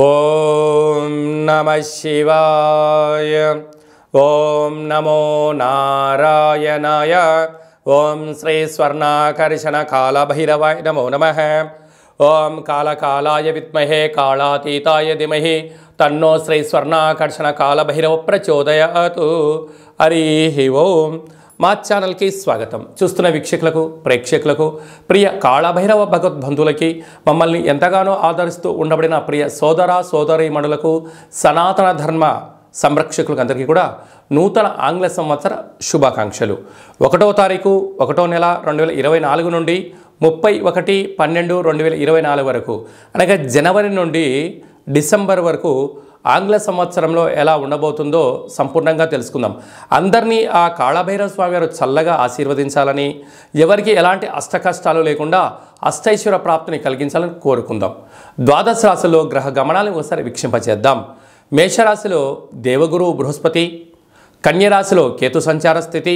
ॐ नमः शिवाय ॐ नमो नारायणाय ॐ श्रीस्वर्णाकर्षणकालभैरवाय नमो नमः ॐ कालकालाय विद्महे कालातीताय धीमहि तन्नो श्रीस्वर्णाकर्षणकालभैरवः प्रचोदयातु हरिः ओम् మా ఛానల్కి స్వాగతం చూస్తున్న వీక్షకులకు ప్రేక్షకులకు ప్రియ కాళభైరవ బంధువులకి మమ్మల్ని ఎంతగానో ఆదరిస్తూ ఉండబడిన ప్రియ సోదర సోదరీమణులకు సనాతన ధర్మ సంరక్షకులకు అందరికీ కూడా నూతన ఆంగ్ల సంవత్సర శుభాకాంక్షలు ఒకటో తారీఖు ఒకటో నెల రెండు వేల ఇరవై నాలుగు నుండి ముప్పై ఒకటి పన్నెండు రెండు వేల ఇరవై నాలుగు వరకు అనగా జనవరి నుండి డిసెంబర్ వరకు ఆంగ్ల సంవత్సరంలో ఎలా ఉండబోతుందో సంపూర్ణంగా తెలుసుకుందాం అందరినీ ఆ కాళభైరవ స్వామి వారు చల్లగా ఆశీర్వదించాలని ఎవరికి ఎలాంటి అష్ట కష్టాలు లేకుండా అష్టైశ్వర ప్రాప్తిని కలిగించాలని కోరుకుందాం ద్వాదశ రాశిలో గ్రహ గమనాలను ఒకసారి వీక్షింపచేద్దాం మేషరాశిలో దేవగురు బృహస్పతి కన్యరాశిలో కేతు సంచార స్థితి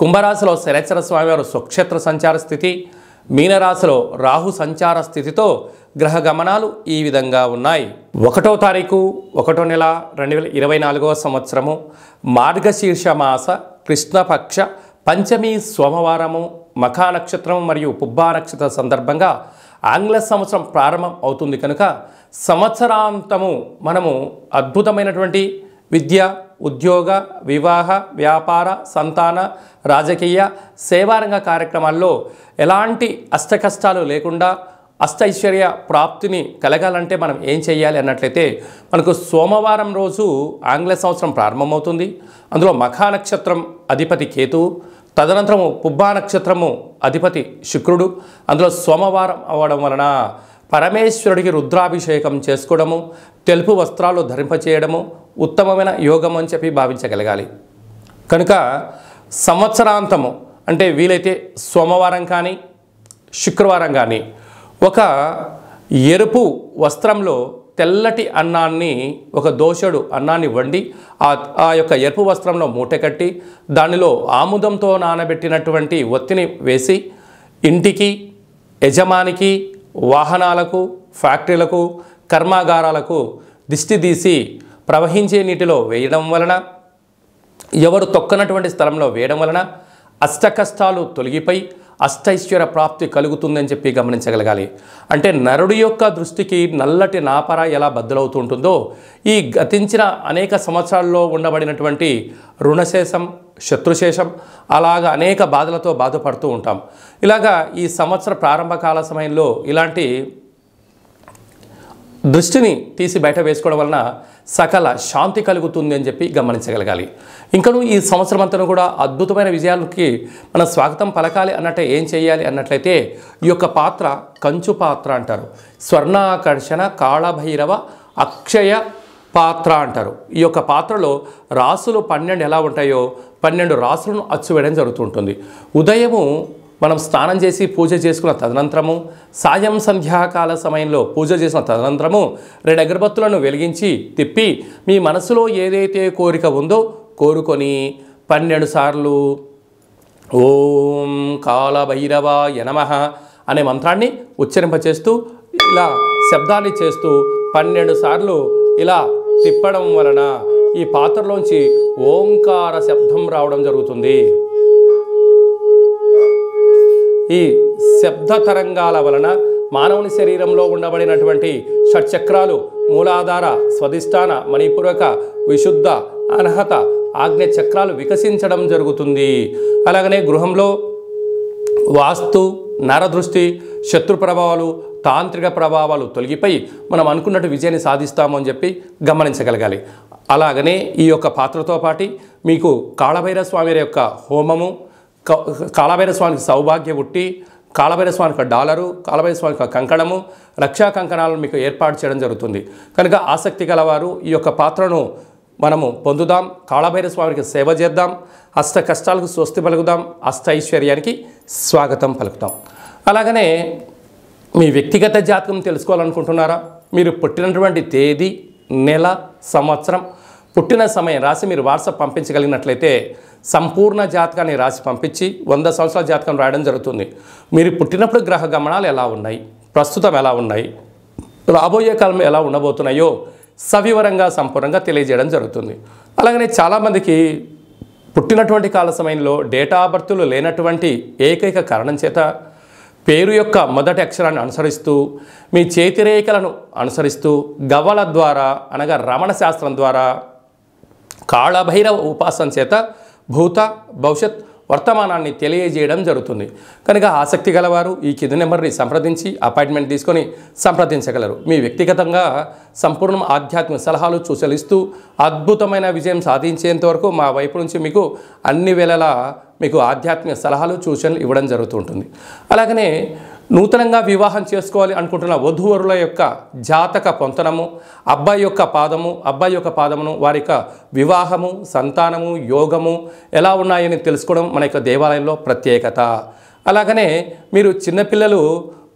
కుంభరాశిలో శనేశ్వర స్వామివారు స్వక్షేత్ర సంచార స్థితి మీనరాశిలో రాహు సంచార స్థితితో గ్రహ గమనాలు ఈ విధంగా ఉన్నాయి ఒకటో తారీఖు ఒకటో నెల రెండు వేల ఇరవై నాలుగవ సంవత్సరము మార్గశీర్ష మాస కృష్ణపక్ష పంచమి సోమవారము మఖా మరియు పుబ్బా నక్షత్ర సందర్భంగా ఆంగ్ల సంవత్సరం ప్రారంభం అవుతుంది కనుక సంవత్సరాంతము మనము అద్భుతమైనటువంటి విద్య ఉద్యోగ వివాహ వ్యాపార సంతాన రాజకీయ సేవారంగ కార్యక్రమాల్లో ఎలాంటి అష్టకష్టాలు లేకుండా అష్టైశ్వర్య ప్రాప్తిని కలగాలంటే మనం ఏం చేయాలి అన్నట్లయితే మనకు సోమవారం రోజు ఆంగ్ల సంవత్సరం ప్రారంభమవుతుంది అందులో మఖా నక్షత్రం అధిపతి కేతు తదనంతరము పుబ్బా నక్షత్రము అధిపతి శుక్రుడు అందులో సోమవారం అవ్వడం వలన పరమేశ్వరుడికి రుద్రాభిషేకం చేసుకోవడము తెలుపు వస్త్రాలు ధరింపచేయడము ఉత్తమమైన యోగం అని చెప్పి భావించగలగాలి కనుక సంవత్సరాంతము అంటే వీలైతే సోమవారం కానీ శుక్రవారం కానీ ఒక ఎరుపు వస్త్రంలో తెల్లటి అన్నాన్ని ఒక దోషుడు అన్నాన్ని వండి ఆ ఆ యొక్క ఎరుపు వస్త్రంలో మూట కట్టి దానిలో ఆముదంతో నానబెట్టినటువంటి ఒత్తిని వేసి ఇంటికి యజమానికి వాహనాలకు ఫ్యాక్టరీలకు కర్మాగారాలకు దిష్టి తీసి ప్రవహించే నీటిలో వేయడం వలన ఎవరు తొక్కనటువంటి స్థలంలో వేయడం వలన అష్టకష్టాలు తొలగిపోయి అష్టైశ్వర ప్రాప్తి కలుగుతుందని చెప్పి గమనించగలగాలి అంటే నరుడి యొక్క దృష్టికి నల్లటి నాపర ఎలా బద్దలవుతూ ఉంటుందో ఈ గతించిన అనేక సంవత్సరాల్లో ఉండబడినటువంటి రుణశేషం శత్రుశేషం అలాగ అనేక బాధలతో బాధపడుతూ ఉంటాం ఇలాగా ఈ సంవత్సర ప్రారంభ కాల సమయంలో ఇలాంటి దృష్టిని తీసి బయట వేసుకోవడం వలన సకల శాంతి కలుగుతుంది అని చెప్పి గమనించగలగాలి ఇంకను ఈ సంవత్సరం అంతా కూడా అద్భుతమైన విజయాలకి మన స్వాగతం పలకాలి అన్నట్టే ఏం చేయాలి అన్నట్లయితే ఈ యొక్క పాత్ర కంచు పాత్ర అంటారు స్వర్ణాకర్షణ కాళభైరవ అక్షయ పాత్ర అంటారు ఈ యొక్క పాత్రలో రాసులు పన్నెండు ఎలా ఉంటాయో పన్నెండు రాసులను అచ్చువేయడం జరుగుతుంటుంది ఉదయము మనం స్నానం చేసి పూజ చేసుకున్న తదనంతరము సాయం సంధ్యాకాల సమయంలో పూజ చేసిన తదనంతరము రెండు అగరబత్తులను వెలిగించి తిప్పి మీ మనసులో ఏదైతే కోరిక ఉందో కోరుకొని పన్నెండు సార్లు ఓం భైరవ యనమ అనే మంత్రాన్ని ఉచ్చరింపచేస్తూ ఇలా శబ్దాన్ని చేస్తూ పన్నెండు సార్లు ఇలా తిప్పడం వలన ఈ పాత్రలోంచి ఓంకార శబ్దం రావడం జరుగుతుంది ఈ శబ్ద తరంగాల వలన మానవుని శరీరంలో ఉండబడినటువంటి షట్చక్రాలు మూలాధార స్వధిష్టాన మణిపూర్వక విశుద్ధ అనహత ఆజ్ఞ చక్రాలు వికసించడం జరుగుతుంది అలాగనే గృహంలో వాస్తు నరదృష్టి శత్రు ప్రభావాలు తాంత్రిక ప్రభావాలు తొలగిపోయి మనం అనుకున్నట్టు విజయాన్ని సాధిస్తామని చెప్పి గమనించగలగాలి అలాగనే ఈ యొక్క పాత్రతో పాటి మీకు కాళభైర స్వామి యొక్క హోమము కాళభైర స్వామికి సౌభాగ్య ఉట్టి కాళభైర స్వామికి డాలరు కాళభైర స్వామికి కంకణము రక్షా కంకణాలను మీకు ఏర్పాటు చేయడం జరుగుతుంది కనుక ఆసక్తి గలవారు ఈ యొక్క పాత్రను మనము పొందుదాం కాళభైర స్వామికి సేవ చేద్దాం అష్ట కష్టాలకు స్వస్తి పలుకుదాం అష్ట ఐశ్వర్యానికి స్వాగతం పలుకుతాం అలాగనే మీ వ్యక్తిగత జాతకం తెలుసుకోవాలనుకుంటున్నారా మీరు పుట్టినటువంటి తేదీ నెల సంవత్సరం పుట్టిన సమయం రాసి మీరు వాట్సాప్ పంపించగలిగినట్లయితే సంపూర్ణ జాతకాన్ని రాసి పంపించి వంద సంవత్సరాల జాతకం రాయడం జరుగుతుంది మీరు పుట్టినప్పుడు గ్రహ గమనాలు ఎలా ఉన్నాయి ప్రస్తుతం ఎలా ఉన్నాయి రాబోయే కాలం ఎలా ఉండబోతున్నాయో సవివరంగా సంపూర్ణంగా తెలియజేయడం జరుగుతుంది అలాగనే చాలామందికి పుట్టినటువంటి కాల సమయంలో డేటా బర్త్లు లేనటువంటి ఏకైక కారణం చేత పేరు యొక్క మొదటి అక్షరాన్ని అనుసరిస్తూ మీ చేతిరేఖలను అనుసరిస్తూ గవల ద్వారా అనగా రమణ శాస్త్రం ద్వారా కాళభైరవ ఉపాసన చేత భూత భవిష్యత్ వర్తమానాన్ని తెలియజేయడం జరుగుతుంది కనుక ఆసక్తి గలవారు ఈ కింది నెంబర్ని సంప్రదించి అపాయింట్మెంట్ తీసుకొని సంప్రదించగలరు మీ వ్యక్తిగతంగా సంపూర్ణ ఆధ్యాత్మిక సలహాలు సూచలిస్తూ అద్భుతమైన విజయం సాధించేంత వరకు మా వైపు నుంచి మీకు అన్ని వేళలా మీకు ఆధ్యాత్మిక సలహాలు సూచనలు ఇవ్వడం జరుగుతూ ఉంటుంది అలాగనే నూతనంగా వివాహం చేసుకోవాలి అనుకుంటున్న వధూవరుల యొక్క జాతక పొంతనము అబ్బాయి యొక్క పాదము అబ్బాయి యొక్క పాదమును వారి యొక్క వివాహము సంతానము యోగము ఎలా ఉన్నాయని తెలుసుకోవడం మన యొక్క దేవాలయంలో ప్రత్యేకత అలాగనే మీరు చిన్నపిల్లలు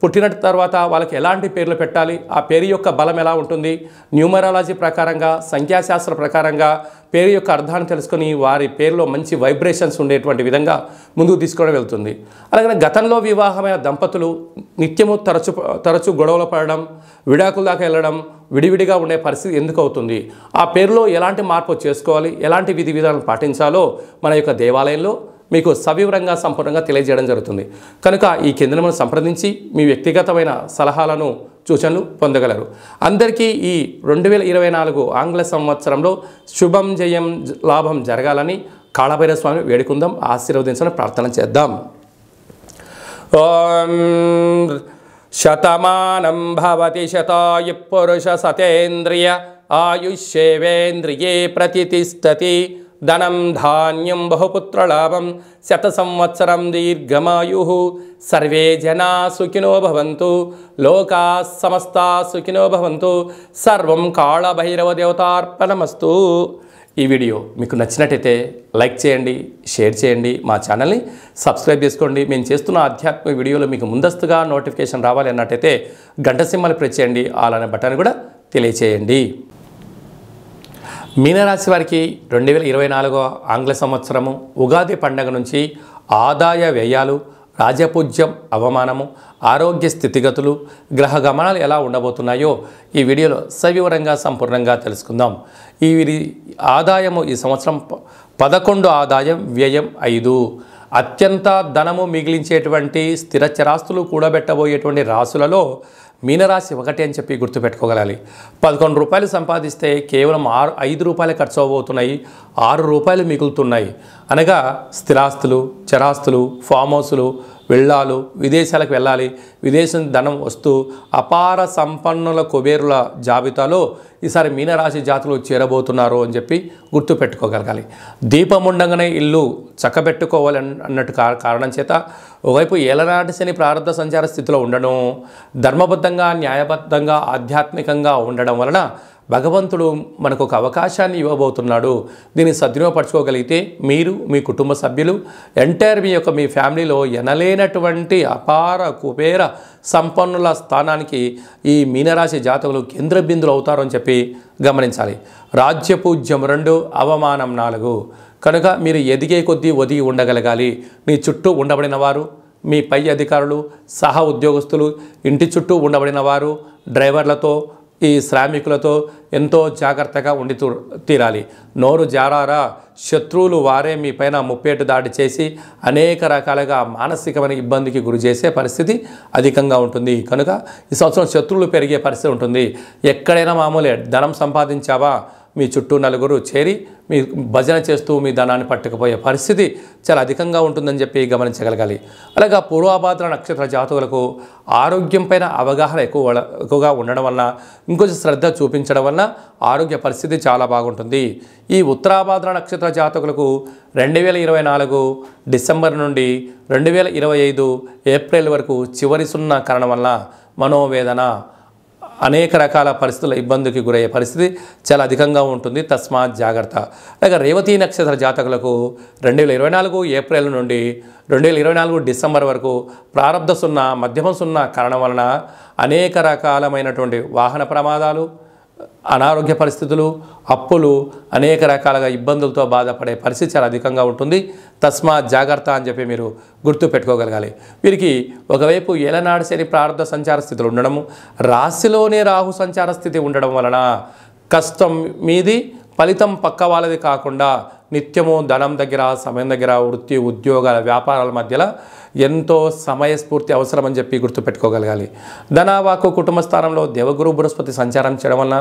పుట్టిన తర్వాత వాళ్ళకి ఎలాంటి పేర్లు పెట్టాలి ఆ పేరు యొక్క బలం ఎలా ఉంటుంది న్యూమరాలజీ ప్రకారంగా సంఖ్యాశాస్త్ర ప్రకారంగా పేరు యొక్క అర్థాన్ని తెలుసుకొని వారి పేరులో మంచి వైబ్రేషన్స్ ఉండేటువంటి విధంగా ముందుకు తీసుకోవడం వెళ్తుంది అలాగే గతంలో వివాహమైన దంపతులు నిత్యము తరచు తరచు గొడవలు పడడం విడాకుల దాకా వెళ్ళడం విడివిడిగా ఉండే పరిస్థితి ఎందుకు అవుతుంది ఆ పేరులో ఎలాంటి మార్పు చేసుకోవాలి ఎలాంటి విధి విధానాలు పాటించాలో మన యొక్క దేవాలయంలో మీకు సవివరంగా సంపూర్ణంగా తెలియజేయడం జరుగుతుంది కనుక ఈ కేంద్రమును సంప్రదించి మీ వ్యక్తిగతమైన సలహాలను సూచనలు పొందగలరు అందరికీ ఈ రెండు వేల ఇరవై నాలుగు ఆంగ్ల సంవత్సరంలో శుభం జయం లాభం జరగాలని కాళభైర స్వామి వేడుకుందాం ఆశీర్వదించడం ప్రార్థన చేద్దాం శతమానం భవతి శతాయు పురుష సతేంద్రియ ఆయుష్యేంద్రియే ప్రతిష్టతి ధనం ధాన్యం బహుపుత్రలాభం శత సంవత్సరం దీర్ఘమాయు సర్వే జనా సుఖినో భవంతు లోకా సమస్తా సుఖినో భవంతు సర్వం కాళభైరవ దేవతార్పణమస్తు ఈ వీడియో మీకు నచ్చినట్టయితే లైక్ చేయండి షేర్ చేయండి మా ఛానల్ని సబ్స్క్రైబ్ చేసుకోండి మేము చేస్తున్న ఆధ్యాత్మిక వీడియోలు మీకు ముందస్తుగా నోటిఫికేషన్ రావాలి అన్నట్టయితే గంట సింహాలు ప్రెస్ చేయండి అలానే బటన్ కూడా తెలియచేయండి మీనరాశి వారికి రెండు వేల ఇరవై నాలుగో ఆంగ్ల సంవత్సరము ఉగాది పండగ నుంచి ఆదాయ వ్యయాలు రాజపూజ్యం అవమానము ఆరోగ్య స్థితిగతులు గ్రహ గమనాలు ఎలా ఉండబోతున్నాయో ఈ వీడియోలో సవివరంగా సంపూర్ణంగా తెలుసుకుందాం ఈ ఆదాయము ఈ సంవత్సరం పదకొండు ఆదాయం వ్యయం ఐదు అత్యంత ధనము మిగిలించేటువంటి స్థిర చరాస్తులు కూడబెట్టబోయేటువంటి రాసులలో మీనరాశి ఒకటి అని చెప్పి గుర్తుపెట్టుకోగలాలి పదకొండు రూపాయలు సంపాదిస్తే కేవలం ఆరు ఐదు రూపాయలు ఖర్చు అవబోతున్నాయి ఆరు రూపాయలు మిగులుతున్నాయి అనగా స్థిరాస్తులు చరాస్తులు ఫామ్ హౌసులు వెళ్ళాలి విదేశాలకు వెళ్ళాలి విదేశం ధనం వస్తూ అపార సంపన్నుల కుబేరుల జాబితాలో ఈసారి మీనరాశి జాతులు చేరబోతున్నారు అని చెప్పి గుర్తుపెట్టుకోగలగాలి దీపం ఉండగానే ఇల్లు చక్కబెట్టుకోవాలి అన్నట్టు కారణం చేత ఒకవైపు ఏలనాటి శని ప్రారంభ సంచార స్థితిలో ఉండడం ధర్మబద్ధంగా న్యాయబద్ధంగా ఆధ్యాత్మికంగా ఉండడం వలన భగవంతుడు మనకు ఒక అవకాశాన్ని ఇవ్వబోతున్నాడు దీన్ని సద్వినియోగపరచుకోగలిగితే మీరు మీ కుటుంబ సభ్యులు ఎంటైర్ మీ యొక్క మీ ఫ్యామిలీలో ఎనలేనటువంటి అపార కుబేర సంపన్నుల స్థానానికి ఈ మీనరాశి జాతకులు కేంద్ర బిందులు అవుతారని చెప్పి గమనించాలి రాజ్యపూజ్యం రెండు అవమానం నాలుగు కనుక మీరు ఎదిగే కొద్దీ ఒదిగి ఉండగలగాలి మీ చుట్టూ ఉండబడిన వారు మీ పై అధికారులు సహా ఉద్యోగస్తులు ఇంటి చుట్టూ ఉండబడిన వారు డ్రైవర్లతో ఈ శ్రామికులతో ఎంతో జాగ్రత్తగా ఉండి తీరాలి నోరు జారారా శత్రువులు వారే మీ పైన ముప్పేటు దాడి చేసి అనేక రకాలుగా మానసికమైన ఇబ్బందికి గురి చేసే పరిస్థితి అధికంగా ఉంటుంది కనుక ఈ సంవత్సరం శత్రువులు పెరిగే పరిస్థితి ఉంటుంది ఎక్కడైనా మామూలే ధనం సంపాదించావా మీ చుట్టూ నలుగురు చేరి మీ భజన చేస్తూ మీ ధనాన్ని పట్టుకుపోయే పరిస్థితి చాలా అధికంగా ఉంటుందని చెప్పి గమనించగలగాలి అలాగే పూర్వాభాద్ర నక్షత్ర జాతకులకు ఆరోగ్యం పైన అవగాహన ఎక్కువ ఎక్కువగా ఉండడం వలన ఇంకొంచెం శ్రద్ధ చూపించడం వలన ఆరోగ్య పరిస్థితి చాలా బాగుంటుంది ఈ ఉత్తరాభాద్ర నక్షత్ర జాతకులకు రెండు వేల ఇరవై నాలుగు డిసెంబర్ నుండి రెండు వేల ఇరవై ఐదు ఏప్రిల్ వరకు చివరి సున్నా కారణం వల్ల మనోవేదన అనేక రకాల పరిస్థితుల ఇబ్బందికి గురయ్యే పరిస్థితి చాలా అధికంగా ఉంటుంది తస్మాత్ జాగ్రత్త అలాగే రేవతి నక్షత్ర జాతకులకు రెండు వేల ఇరవై నాలుగు ఏప్రిల్ నుండి రెండు వేల ఇరవై నాలుగు డిసెంబర్ వరకు ప్రారంభ సున్నా మధ్యమ సున్నా కారణం వలన అనేక రకాలమైనటువంటి వాహన ప్రమాదాలు అనారోగ్య పరిస్థితులు అప్పులు అనేక రకాలుగా ఇబ్బందులతో బాధపడే పరిస్థితి చాలా అధికంగా ఉంటుంది తస్మా జాగ్రత్త అని చెప్పి మీరు గుర్తు పెట్టుకోగలగాలి వీరికి ఒకవైపు ఏలనాడు శని ప్రారంభ సంచార స్థితిలో ఉండడము రాశిలోనే రాహు సంచార స్థితి ఉండడం వలన కష్టం మీది ఫలితం పక్క వాళ్ళది కాకుండా నిత్యము ధనం దగ్గర సమయం దగ్గర వృత్తి ఉద్యోగాల వ్యాపారాల మధ్యలో ఎంతో సమయస్ఫూర్తి అవసరం అని చెప్పి గుర్తుపెట్టుకోగలగాలి ధనవాకు కుటుంబ స్థానంలో దేవగురు బృహస్పతి సంచారం చేయడం వలన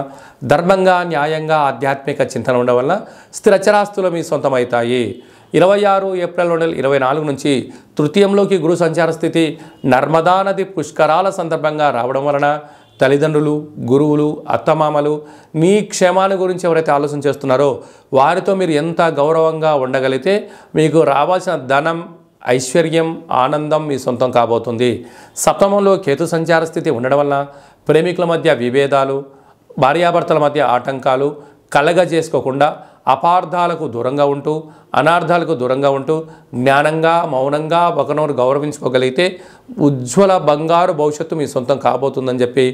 ధర్మంగా న్యాయంగా ఆధ్యాత్మిక చింతన ఉండడం వలన స్థిరచరాస్తులు మీ సొంతమవుతాయి ఇరవై ఆరు ఏప్రిల్ రెండు ఇరవై నాలుగు నుంచి తృతీయంలోకి గురు సంచార స్థితి నర్మదా నది పుష్కరాల సందర్భంగా రావడం వలన తల్లిదండ్రులు గురువులు అత్తమామలు మీ క్షేమాన్ని గురించి ఎవరైతే ఆలోచన చేస్తున్నారో వారితో మీరు ఎంత గౌరవంగా ఉండగలిగితే మీకు రావాల్సిన ధనం ఐశ్వర్యం ఆనందం మీ సొంతం కాబోతుంది సప్తమంలో కేతు సంచార స్థితి ఉండడం వల్ల ప్రేమికుల మధ్య విభేదాలు భార్యాభర్తల మధ్య ఆటంకాలు కలగజేసుకోకుండా అపార్థాలకు దూరంగా ఉంటూ అనార్థాలకు దూరంగా ఉంటూ జ్ఞానంగా మౌనంగా ఒకనొకరు గౌరవించుకోగలిగితే ఉజ్వల బంగారు భవిష్యత్తు మీ సొంతం కాబోతుందని చెప్పి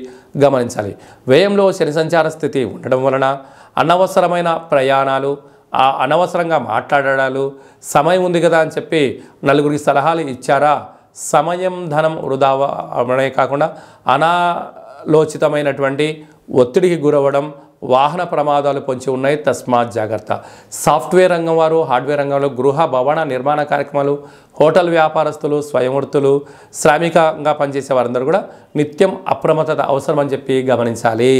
గమనించాలి వ్యయంలో శని సంచార స్థితి ఉండడం వలన అనవసరమైన ప్రయాణాలు ఆ అనవసరంగా మాట్లాడడాలు సమయం ఉంది కదా అని చెప్పి నలుగురికి సలహాలు ఇచ్చారా సమయం ధనం వృధా అవడమే కాకుండా అనాలోచితమైనటువంటి ఒత్తిడికి గురవ్వడం వాహన ప్రమాదాలు పొంచి ఉన్నాయి తస్మాత్ జాగ్రత్త సాఫ్ట్వేర్ రంగం వారు హార్డ్వేర్ రంగంలో గృహ భవన నిర్మాణ కార్యక్రమాలు హోటల్ వ్యాపారస్తులు స్వయంవృత్తులు శ్రామికంగా పనిచేసే వారందరూ కూడా నిత్యం అప్రమత్తత అవసరం అని చెప్పి గమనించాలి